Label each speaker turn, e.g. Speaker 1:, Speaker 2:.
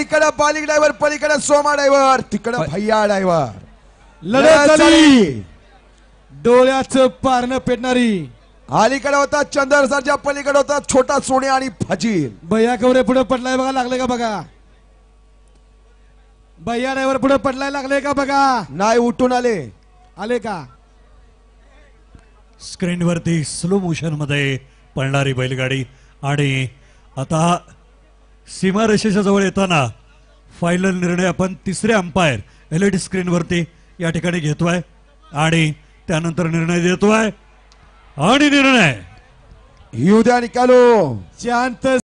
Speaker 1: इकडे बालिक ड्रायव्हर पलीकडे सोमा ड्रायव्हर तिकडे भैया ड्रायव्हर लढत डोळ्याचं पारणं पेटणारी अलीकडे होता चंद्रसरच्या पलीकडे होता छोटा सोने आणि फजील भैया कवरे पुढे पडलाय बघा लागले का बघा भैया ड्रायव्हर पुढे पडलाय लागले का बघा नाही उठून आले आले का
Speaker 2: स्क्रीनवरती स्लो मोशन मध्ये पडणारी बैलगाडी आणि आता रेषेच्या जवळ येताना फायनल निर्णय आपण तिसरे अंपायर एल ई डी स्क्रीनवरती या ठिकाणी घेतोय आणि त्यानंतर निर्णय देतोय आणि निर्णय
Speaker 3: येऊ निकालो शांत